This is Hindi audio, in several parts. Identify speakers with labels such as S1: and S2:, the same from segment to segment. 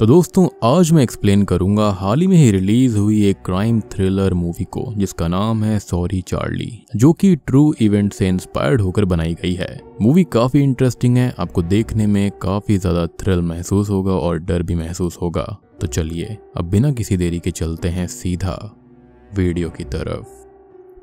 S1: तो दोस्तों आज मैं एक्सप्लेन करूंगा हाल ही में ही रिलीज हुई एक क्राइम थ्रिलर मूवी को जिसका नाम है सॉरी चार्ली जो कि ट्रू इवेंट से इंस्पायर्ड होकर बनाई गई है मूवी काफी इंटरेस्टिंग है आपको देखने में काफी ज्यादा थ्रिल महसूस होगा और डर भी महसूस होगा तो चलिए अब बिना किसी देरी के चलते हैं सीधा वीडियो की तरफ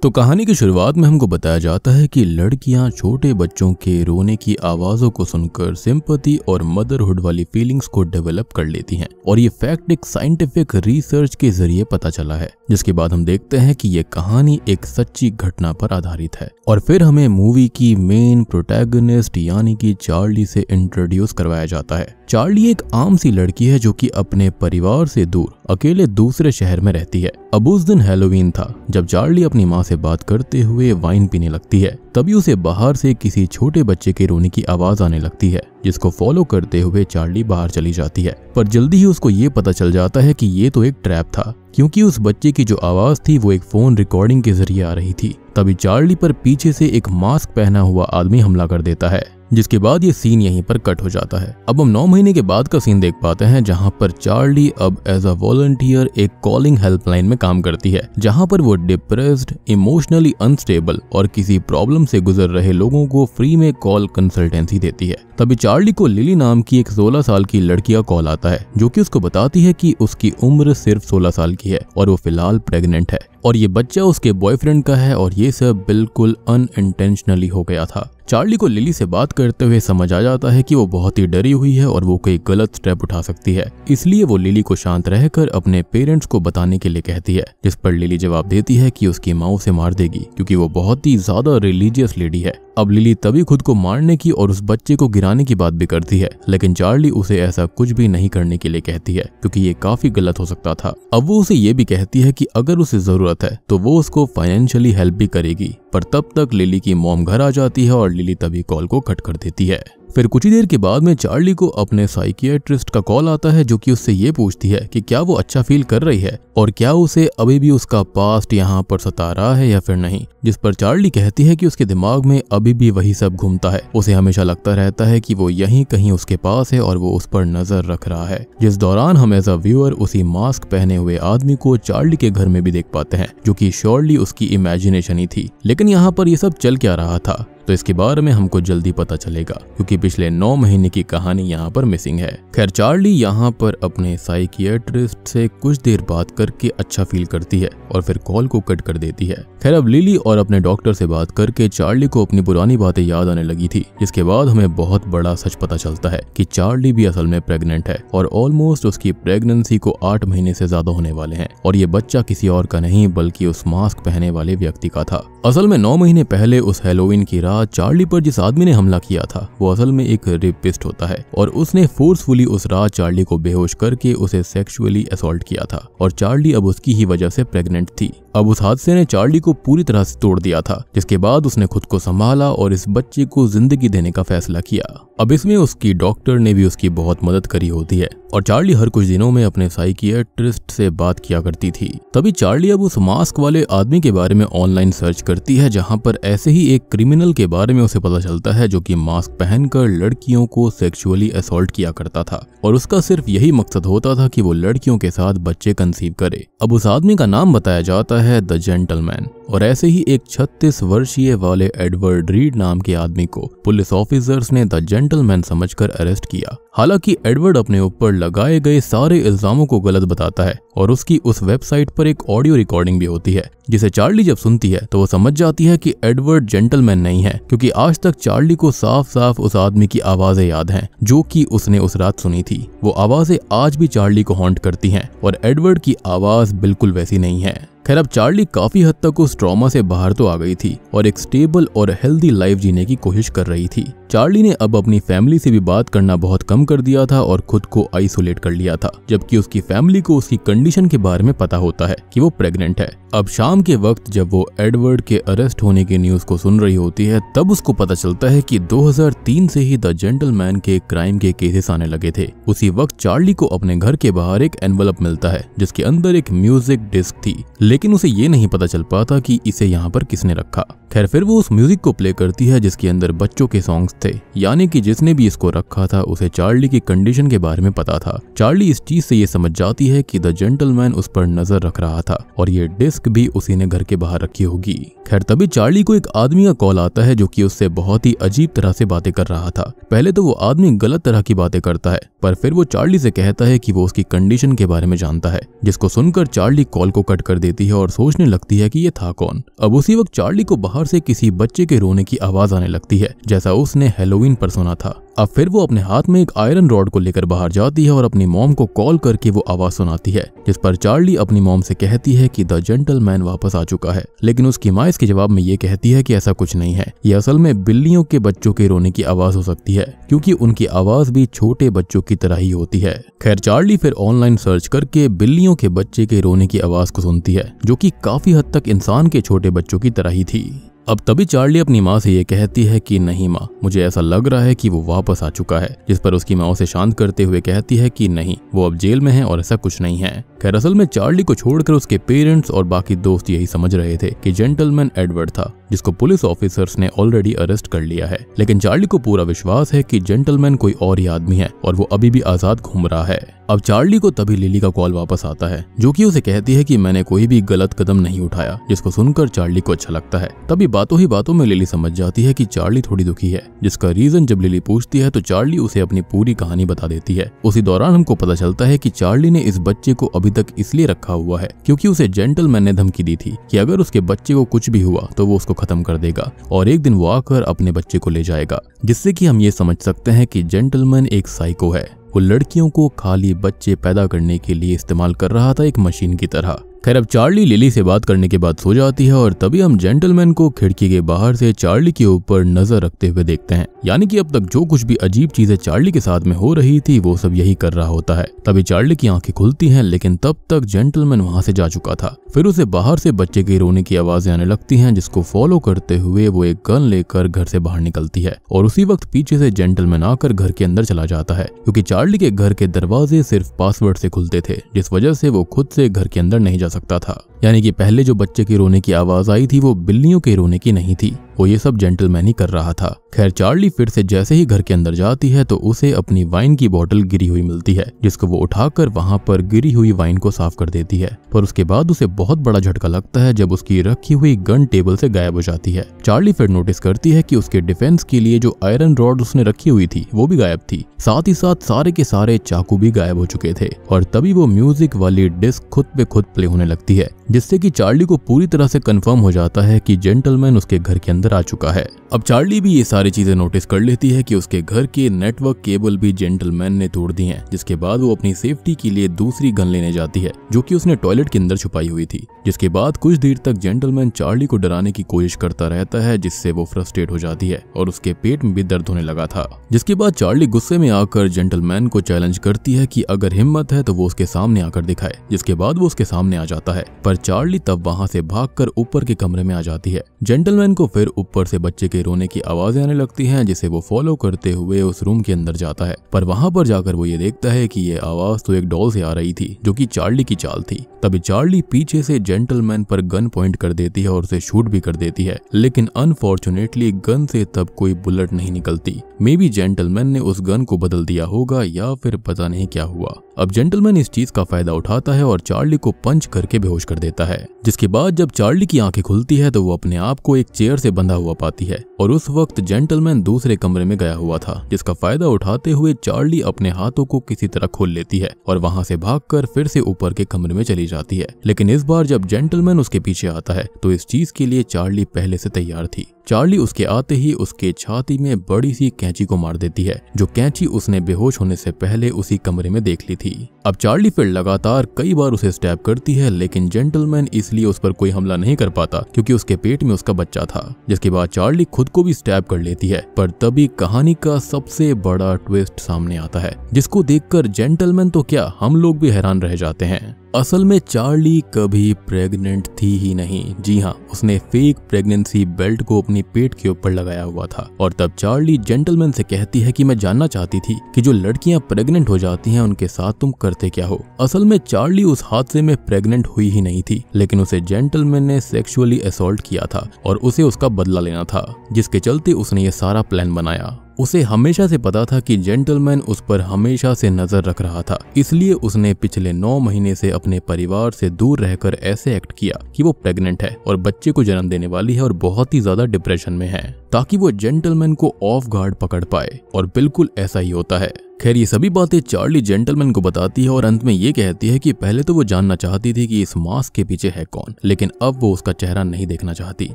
S1: तो कहानी की शुरुआत में हमको बताया जाता है कि लड़कियां छोटे बच्चों के रोने की आवाजों को सुनकर सिंपति और मदरहुड वाली फीलिंग्स को डेवलप कर लेती हैं और ये फैक्ट एक साइंटिफिक रिसर्च के जरिए पता चला है जिसके बाद हम देखते हैं कि ये कहानी एक सच्ची घटना पर आधारित है और फिर हमें मूवी की मेन प्रोटैगनिस्ट यानी कि चार्ली से इंट्रोड्यूस करवाया जाता है चार्ली एक आम सी लड़की है जो कि अपने परिवार से दूर अकेले दूसरे शहर में रहती है अब उस दिन हेलोवीन था जब चार्ली अपनी माँ से बात करते हुए वाइन पीने लगती है तभी उसे बाहर से किसी छोटे बच्चे के रोने की आवाज आने लगती है जिसको फॉलो करते हुए चार्ली बाहर चली जाती है पर जल्दी ही उसको ये पता चल जाता है कि ये तो एक ट्रैप था क्योंकि उस बच्चे की जो आवाज थी वो एक फोन रिकॉर्डिंग के जरिए आ रही थी तभी चार्ली पर पीछे से एक मास्क पहना हुआ आदमी हमला कर देता है जिसके बाद ये सीन यहीं पर कट हो जाता है अब हम नौ महीने के बाद का सीन देख पाते हैं जहाँ पर चार्ली अब एज अ वॉलंटियर एक कॉलिंग हेल्पलाइन में काम करती है जहाँ पर वो डिप्रेस्ड इमोशनली अनस्टेबल और किसी प्रॉब्लम से गुजर रहे लोगों को फ्री में कॉल कंसल्टेंसी देती है तभी चार्ली को लिली नाम की एक 16 साल की लड़की का कॉल आता है जो कि उसको बताती है कि उसकी उम्र सिर्फ 16 साल की है और वो फिलहाल प्रेग्नेंट है और ये बच्चा उसके बॉयफ्रेंड का है और ये सब बिल्कुल अनइंटेंशनली हो गया था चार्ली को लिली से बात करते हुए समझ आ जाता है कि वो बहुत ही डरी हुई है और वो कोई गलत स्टेप उठा सकती है इसलिए वो लिली को शांत रहकर अपने पेरेंट्स को बताने के लिए कहती है जिस पर लिली जवाब देती है कि उसकी माँ उसे मार देगी क्योंकि वो बहुत ही ज्यादा रिलीजियस लेडी है अब लिली तभी खुद को मारने की और उस बच्चे को गिराने की बात भी करती है लेकिन चार्ली उसे ऐसा कुछ भी नहीं करने के लिए कहती है क्योंकि ये काफी गलत हो सकता था अब वो उसे ये भी कहती है कि अगर उसे जरूरत जरूरत है तो वो उसको फाइनेंशियली हेल्प भी करेगी पर तब तक लिली की मोम घर आ जाती है और लिली तभी कॉल को कट कर देती है फिर कुछ ही देर के बाद में चार्ली को अपने साइकियाट्रिस्ट का कॉल आता है जो कि उससे ये पूछती है कि क्या वो अच्छा फील कर रही है और क्या उसे अभी भी उसका पास्ट यहाँ पर सता रहा है या फिर नहीं जिस पर चार्ली कहती है कि उसके दिमाग में अभी भी वही सब घूमता है उसे हमेशा लगता रहता है कि वो यही कहीं उसके पास है और वो उस पर नजर रख रहा है जिस दौरान हम एज अ व्यूअर उसी मास्क पहने हुए आदमी को चार्ली के घर में भी देख पाते हैं जो की श्योरली उसकी इमेजिनेशन ही थी लेकिन यहाँ पर ये सब चल क्या रहा था तो इसके बारे में हमको जल्दी पता चलेगा क्योंकि पिछले नौ महीने की कहानी यहाँ पर मिसिंग है खैर चार्ली यहाँ पर अपने साइकियाट्रिस्ट से कुछ देर बात करके अच्छा फील करती है और फिर कॉल को कट कर देती है खैर अब लिली और अपने डॉक्टर से बात करके चार्ली को अपनी पुरानी बातें याद आने लगी थी जिसके बाद हमें बहुत बड़ा सच पता चलता है की चार्ली भी असल में प्रेगनेंट है और ऑलमोस्ट उसकी प्रेगनेंसी को आठ महीने से ज्यादा होने वाले हैं और ये बच्चा किसी और का नहीं बल्कि उस मास्क पहने वाले व्यक्ति का था असल में नौ महीने पहले उस हेलोविन की रात चार्ली पर जिस आदमी ने हमला किया था वो असल में एक रेपिस्ट होता है और उसने फोर्सफुली उस रात चार्ली को बेहोश करके उसे सेक्सुअली असोल्ट किया था और चार्ली अब उसकी ही वजह से प्रेग्नेंट थी अब उस हादसे ने चार्ली को पूरी तरह से तोड़ दिया था जिसके बाद उसने खुद को संभाला और इस बच्चे को जिंदगी देने का फैसला किया अब इसमें उसकी डॉक्टर ने भी उसकी बहुत मदद करी होती है और चार्ली हर कुछ दिनों में अपने साइकियाट्रिस्ट से बात किया करती थी तभी चार्ली अब उस मास्क वाले आदमी के बारे में ऑनलाइन सर्च करती है जहां पर ऐसे ही एक क्रिमिनल के बारे में उसे पता चलता है जो कि मास्क पहनकर लड़कियों को सेक्सुअली असोल्ट किया करता था और उसका सिर्फ यही मकसद होता था कि वो लड़कियों के साथ बच्चे कंसीव करे अब उस आदमी का नाम बताया जाता है द जेंटलमैन और ऐसे ही एक 36 वर्षीय वाले एडवर्ड रीड नाम के आदमी को पुलिस ऑफिसर्स ने द जेंटलमैन समझकर अरेस्ट किया हालांकि एडवर्ड अपने ऊपर लगाए गए सारे इल्जामों को गलत बताता है और उसकी उस वेबसाइट पर एक ऑडियो रिकॉर्डिंग भी होती है जिसे चार्ली जब सुनती है तो वो समझ जाती है कि एडवर्ड जेंटलमैन नहीं है क्योंकि आज तक चार्ली को साफ साफ उस आदमी की आवाजें याद हैं जो कि उसने उस रात सुनी थी वो आवाजें आज भी चार्ली को हॉन्ट करती हैं और एडवर्ड की आवाज बिल्कुल वैसी नहीं है खैर अब चार्ली काफी हद तक उस ट्रॉमा से बाहर तो आ गई थी और एक स्टेबल और हेल्दी लाइफ जीने की कोशिश कर रही थी चार्ली ने अब अपनी फैमिली से भी बात करना बहुत कम कर दिया था और खुद को आइसोलेट कर लिया था जबकि उसकी फैमिली को उसकी कंडीशन के बारे में पता होता है कि वो प्रेग्नेंट है अब शाम के वक्त जब वो एडवर्ड के अरेस्ट होने की न्यूज को सुन रही होती है तब उसको पता चलता है कि 2003 से ही द जेंटलमैन के क्राइम के केसेस आने लगे थे उसी वक्त चार्ली को अपने घर के बाहर एक एनवलप मिलता है जिसके अंदर एक म्यूजिक डिस्क थी लेकिन उसे ये नहीं पता चल पाता कि इसे यहाँ पर किसने रखा खैर फिर वो उस म्यूजिक को प्ले करती है जिसके अंदर बच्चों के सॉन्ग्स थे यानी कि जिसने भी इसको रखा था उसे चार्ली की कंडीशन के बारे में पता था चार्ली इस चीज से ये समझ जाती है कि द जेंटलमैन उस पर नजर रख रहा था और ये डिस्क भी उसी ने घर के बाहर रखी होगी खैर तभी चार्ली को एक आदमी का कॉल आता है जो कि उससे बहुत ही अजीब तरह से बातें कर रहा था पहले तो वो आदमी गलत तरह की बातें करता है पर फिर वो चार्ली से कहता है कि वो उसकी कंडीशन के बारे में जानता है जिसको सुनकर चार्ली कॉल को कट कर देती है और सोचने लगती है कि ये था कौन अब उसी वक्त चार्ली को बाहर से किसी बच्चे के रोने की आवाज आने लगती है जैसा उसने हेलोविन पर सुना था अब फिर वो अपने हाथ में एक आयरन रॉड को लेकर बाहर जाती है और अपनी मोम को कॉल करके वो आवाज सुनाती है जिस पर चार्ली अपनी मोम से कहती है कि द जेंटलमैन वापस आ चुका है लेकिन उसकी माँ इसके जवाब में ये कहती है कि ऐसा कुछ नहीं है ये असल में बिल्लियों के बच्चों के रोने की आवाज हो सकती है क्योंकि उनकी आवाज भी छोटे बच्चों की तरह ही होती है खैर चार्ली फिर ऑनलाइन सर्च करके बिल्लियों के बच्चे के रोने की आवाज को सुनती है जो की काफी हद तक इंसान के छोटे बच्चों की तरह ही थी अब तभी चार्ली अपनी माँ से ये कहती है कि नहीं माँ मुझे ऐसा लग रहा है कि वो वापस आ चुका है जिस पर उसकी माँ उसे शांत करते हुए कहती है कि नहीं वो अब जेल में है और ऐसा कुछ नहीं है खैर असल में चार्ली को छोड़कर उसके पेरेंट्स और बाकी दोस्त यही समझ रहे थे कि जेंटलमैन एडवर्ड था जिसको पुलिस ऑफिसर्स ने ऑलरेडी अरेस्ट कर लिया है लेकिन चार्ली को पूरा विश्वास है कि जेंटलमैन कोई और ही आदमी है और वो अभी भी आजाद घूम रहा है अब चार्ली को तभी लिली का कॉल वापस आता है जो कि उसे कहती है कि मैंने कोई भी गलत कदम नहीं उठाया जिसको सुनकर चार्ली को अच्छा लगता है तभी बातों ही बातों में लिली समझ जाती है कि चार्ली थोड़ी दुखी है जिसका रीजन जब लिली पूछती है तो चार्ली उसे अपनी पूरी कहानी बता देती है उसी दौरान हमको पता चलता है की चार्ली ने इस बच्चे को अभी अभी तक इसलिए रखा हुआ है क्योंकि उसे जेंटलमैन ने धमकी दी थी कि अगर उसके बच्चे को कुछ भी हुआ तो वो उसको खत्म कर देगा और एक दिन वो आकर अपने बच्चे को ले जाएगा जिससे कि हम ये समझ सकते हैं कि जेंटलमैन एक साइको है वो लड़कियों को खाली बच्चे पैदा करने के लिए इस्तेमाल कर रहा था एक मशीन की तरह खैर अब चार्ली लिली से बात करने के बाद सो जाती है और तभी हम जेंटलमैन को खिड़की के बाहर से चार्ली के ऊपर नजर रखते हुए देखते हैं यानी कि अब तक जो कुछ भी अजीब चीजें चार्ली के साथ में हो रही थी वो सब यही कर रहा होता है तभी चार्ली की आंखें खुलती हैं लेकिन तब तक जेंटलमैन वहां से जा चुका था फिर उसे बाहर से बच्चे के रोने की आवाजें आने लगती है जिसको फॉलो करते हुए वो एक गन लेकर घर से बाहर निकलती है और उसी वक्त पीछे से जेंटलमैन आकर घर के अंदर चला जाता है क्योंकि चार्ली के घर के दरवाजे सिर्फ पासवर्ड से खुलते थे जिस वजह से वो खुद से घर के अंदर नहीं जा जा सकता था यानी कि पहले जो बच्चे की रोने की आवाज आई थी वो बिल्लियों के रोने की नहीं थी वो ये सब जेंटलमैन ही कर रहा था खैर चार्ली फिर से जैसे ही घर के अंदर जाती है तो उसे अपनी वाइन की बोतल गिरी हुई मिलती है जिसको वो उठाकर वहां पर गिरी हुई वाइन को साफ कर देती है पर उसके बाद उसे बहुत बड़ा झटका लगता है जब उसकी रखी हुई गन टेबल से गायब हो जाती है चार्ली फिर नोटिस करती है की उसके डिफेंस के लिए जो आयरन रॉड उसने रखी हुई थी वो भी गायब थी साथ ही साथ सारे के सारे चाकू भी गायब हो चुके थे और तभी वो म्यूजिक वाली डिस्क खुद पे खुद प्ले होने लगती है जिससे की चार्ली को पूरी तरह से कन्फर्म हो जाता है की जेंटलमैन उसके घर के अंदर अंदर आ चुका है अब चार्ली भी ये सारी चीजें नोटिस कर लेती है कि उसके घर के नेटवर्क केबल भी जेंटलमैन ने तोड़ दी हैं जिसके बाद वो अपनी सेफ्टी के लिए दूसरी गन लेने जाती है जो कि उसने टॉयलेट के अंदर छुपाई हुई थी जिसके बाद कुछ देर तक जेंटलमैन चार्ली को डराने की कोशिश करता रहता है जिससे वो फ्रस्ट्रेट हो जाती है और उसके पेट में भी दर्द होने लगा था जिसके बाद चार्ली गुस्से में आकर जेंटलमैन को चैलेंज करती है की अगर हिम्मत है तो वो उसके सामने आकर दिखाए जिसके बाद वो उसके सामने आ जाता है पर चार्ली तब वहाँ से भाग ऊपर के कमरे में आ जाती है जेंटलमैन को फिर ऊपर से बच्चे के रोने की आवाजें आने लगती हैं जिसे वो फॉलो करते हुए उस रूम के अंदर जाता है पर वहां पर जाकर वो ये देखता है कि ये आवाज तो एक डॉल से आ रही थी जो कि चार्ली की चाल थी तभी चार्ली पीछे से जेंटलमैन पर गन पॉइंट कर देती है और उसे शूट भी कर देती है लेकिन अनफॉर्चुनेटली गन से तब कोई बुलेट नहीं निकलती मे बी जेंटलमैन ने उस गन को बदल दिया होगा या फिर पता नहीं क्या हुआ अब जेंटलमैन इस चीज का फायदा उठाता है और चार्ली को पंच करके बेहोश कर देता है जिसके बाद जब चार्ली की आंखें खुलती है तो वो अपने आप को एक चेयर से बंद बांधा हुआ पाती है और उस वक्त जेंटलमैन दूसरे कमरे में गया हुआ था जिसका फायदा उठाते हुए चार्ली अपने हाथों को किसी तरह खोल लेती है और वहाँ से भाग फिर से ऊपर के कमरे में चली जाती है लेकिन इस बार जब जेंटलमैन उसके पीछे आता है तो इस चीज के लिए चार्ली पहले से तैयार थी चार्ली उसके आते ही उसके छाती में बड़ी सी कैंची को मार देती है जो कैंची उसने बेहोश होने से पहले उसी कमरे में देख ली थी अब चार्ली फिर लगातार कई बार उसे स्टैप करती है लेकिन जेंटलमैन इसलिए उस पर कोई हमला नहीं कर पाता क्योंकि उसके पेट में उसका बच्चा था जिसके बाद चार्ली खुद को भी स्टैप कर लेती है पर तभी कहानी का सबसे बड़ा ट्विस्ट सामने आता है जिसको देखकर जेंटलमैन तो क्या हम लोग भी हैरान रह जाते हैं असल में चार्ली कभी प्रेग्नेंट थी ही नहीं जी हाँ उसने फेक प्रेगनेंसी बेल्ट को अपनी पेट के ऊपर लगाया हुआ था और तब चार्ली जेंटलमैन से कहती है कि मैं जानना चाहती थी कि जो लड़कियां प्रेग्नेंट हो जाती हैं उनके साथ तुम करते क्या हो असल में चार्ली उस हादसे में प्रेग्नेंट हुई ही नहीं थी लेकिन उसे जेंटलमैन ने सेक्सुअली असोल्ट किया था और उसे उसका बदला लेना था जिसके चलते उसने ये सारा प्लान बनाया उसे हमेशा से पता था कि जेंटलमैन उस पर हमेशा से नजर रख रहा था इसलिए उसने पिछले नौ महीने से अपने परिवार से दूर रहकर ऐसे एक्ट किया कि वो प्रेग्नेंट है और बच्चे को जन्म देने वाली है और बहुत ही ज्यादा डिप्रेशन में है ताकि वो जेंटलमैन को ऑफ गार्ड पकड़ पाए और बिल्कुल ऐसा ही होता है खैर ये सभी बातें चार्ली जेंटलमैन को बताती है और अंत में ये कहती है कि पहले तो वो जानना चाहती थी कि इस मास्क के पीछे है कौन लेकिन अब वो उसका चेहरा नहीं देखना चाहती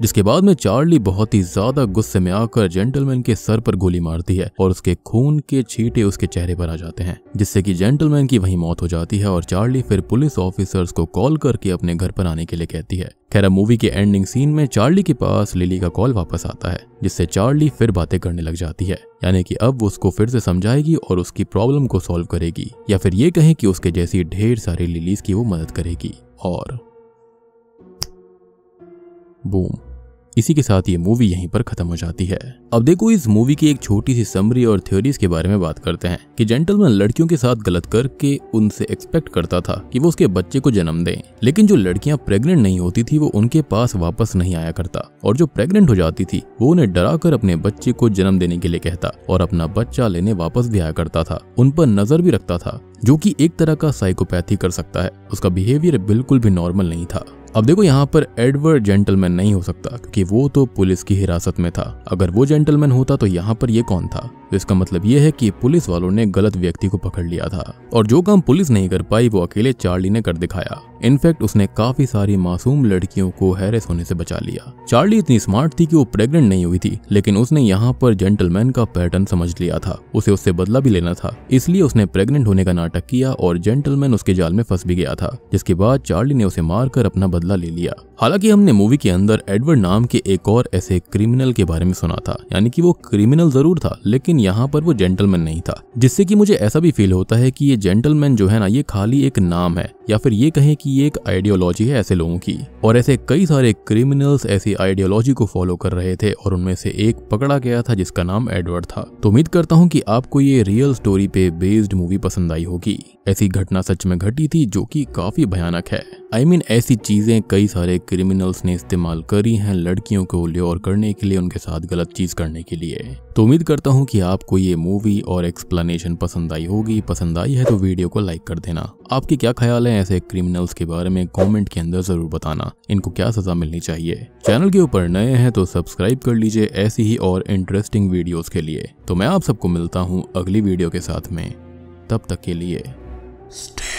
S1: जिसके बाद में चार्ली बहुत ही ज्यादा गुस्से में आकर जेंटलमैन के सर पर गोली मारती है और उसके खून के छीटे उसके चेहरे पर आ जाते हैं जिससे की जेंटलमैन की वही मौत हो जाती है और चार्ली फिर पुलिस ऑफिसर्स को कॉल करके अपने घर पर आने के लिए कहती है खैर मूवी के एंडिंग सीन में चार्ली के पास लिली का कॉल वापस आता है जिससे चार्ली फिर बातें करने लग जाती है यानी कि अब वो उसको फिर से समझाएगी और उसकी प्रॉब्लम को सॉल्व करेगी या फिर ये कहें कि उसके जैसी ढेर सारी लिलीज की वो मदद करेगी और बूम इसी के साथ ये मूवी यहीं पर खत्म हो जाती है अब देखो इस मूवी की एक छोटी सी समरी और थ्योरीज के बारे में बात करते हैं कि जेंटलमैन लड़कियों के साथ गलत करके उनसे एक्सपेक्ट करता था कि वो उसके बच्चे को जन्म दें लेकिन जो लड़कियां प्रेग्नेंट नहीं होती थी वो उनके पास वापस नहीं आया करता और जो प्रेग्नेंट हो जाती थी वो उन्हें डरा कर अपने बच्चे को जन्म देने के लिए कहता और अपना बच्चा लेने वापस भी आया करता था उन पर नजर भी रखता था जो कि एक तरह का साइकोपैथी कर सकता है उसका बिहेवियर बिल्कुल भी नॉर्मल नहीं था अब देखो यहाँ पर एडवर्ड जेंटलमैन नहीं हो सकता क्योंकि वो तो पुलिस की हिरासत में था अगर वो जेंटलमैन होता तो यहाँ पर ये कौन था तो इसका मतलब ये है कि पुलिस वालों ने गलत व्यक्ति को पकड़ लिया था और जो काम पुलिस नहीं कर पाई वो अकेले चार्ली ने कर दिखाया इनफैक्ट उसने काफी सारी मासूम लड़कियों को हैरेस होने से बचा लिया चार्ली इतनी स्मार्ट थी कि वो प्रेग्नेंट नहीं हुई थी लेकिन उसने यहाँ पर जेंटलमैन का पैटर्न समझ लिया था उसे उससे बदला भी लेना था इसलिए उसने प्रेग्नेंट होने का नाटक किया और जेंटलमैन उसके जाल में फंस भी गया था जिसके बाद चार्ली ने उसे मारकर अपना बदला ले लिया हालांकि हमने मूवी के अंदर एडवर्ड नाम के एक और ऐसे क्रिमिनल के बारे में सुना था यानी कि वो क्रिमिनल जरूर था लेकिन यहाँ पर वो जेंटलमैन नहीं था जिससे कि मुझे ऐसा भी फील होता है कि ये जेंटलमैन जो है ना ये खाली एक नाम है या फिर ये कहें कि कि ये एक आइडियोलॉजी है ऐसे लोगों की और ऐसे कई सारे क्रिमिनल्स ऐसी आइडियोलॉजी को फॉलो कर रहे थे और उनमें से एक पकड़ा गया था जिसका नाम एडवर्ड था तो उम्मीद करता हूँ कि आपको ये रियल स्टोरी पे बेस्ड मूवी पसंद आई होगी ऐसी घटना सच में घटी थी जो कि काफी भयानक है आई I मीन mean, ऐसी चीजें कई सारे क्रिमिनल्स ने इस्तेमाल करी हैं लड़कियों को लेर करने के लिए उनके साथ गलत चीज करने के लिए तो उम्मीद करता हूँ कि आपको ये मूवी और एक्सप्लेनेशन पसंद आई होगी पसंद आई है तो वीडियो को लाइक कर देना आपके क्या ख्याल है ऐसे क्रिमिनल्स के बारे में कमेंट के अंदर जरूर बताना इनको क्या सजा मिलनी चाहिए चैनल के ऊपर नए हैं तो सब्सक्राइब कर लीजिए ऐसी ही और इंटरेस्टिंग वीडियोस के लिए तो मैं आप सबको मिलता हूँ अगली वीडियो के साथ में तब तक के लिए Stay